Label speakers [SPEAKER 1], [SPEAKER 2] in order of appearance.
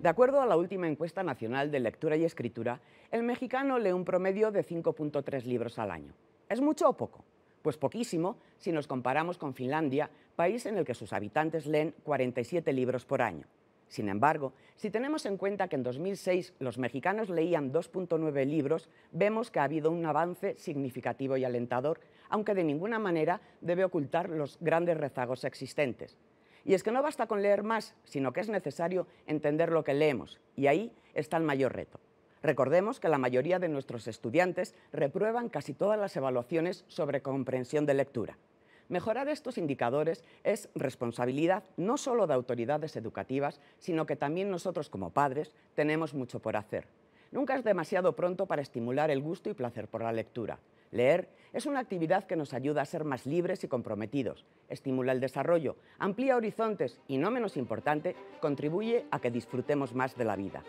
[SPEAKER 1] De acuerdo a la última encuesta nacional de lectura y escritura, el mexicano lee un promedio de 5.3 libros al año. ¿Es mucho o poco? Pues poquísimo si nos comparamos con Finlandia, país en el que sus habitantes leen 47 libros por año. Sin embargo, si tenemos en cuenta que en 2006 los mexicanos leían 2.9 libros, vemos que ha habido un avance significativo y alentador, aunque de ninguna manera debe ocultar los grandes rezagos existentes. Y es que no basta con leer más, sino que es necesario entender lo que leemos. Y ahí está el mayor reto. Recordemos que la mayoría de nuestros estudiantes reprueban casi todas las evaluaciones sobre comprensión de lectura. Mejorar estos indicadores es responsabilidad no solo de autoridades educativas, sino que también nosotros como padres tenemos mucho por hacer. Nunca es demasiado pronto para estimular el gusto y placer por la lectura. Leer es una actividad que nos ayuda a ser más libres y comprometidos, estimula el desarrollo, amplía horizontes y, no menos importante, contribuye a que disfrutemos más de la vida.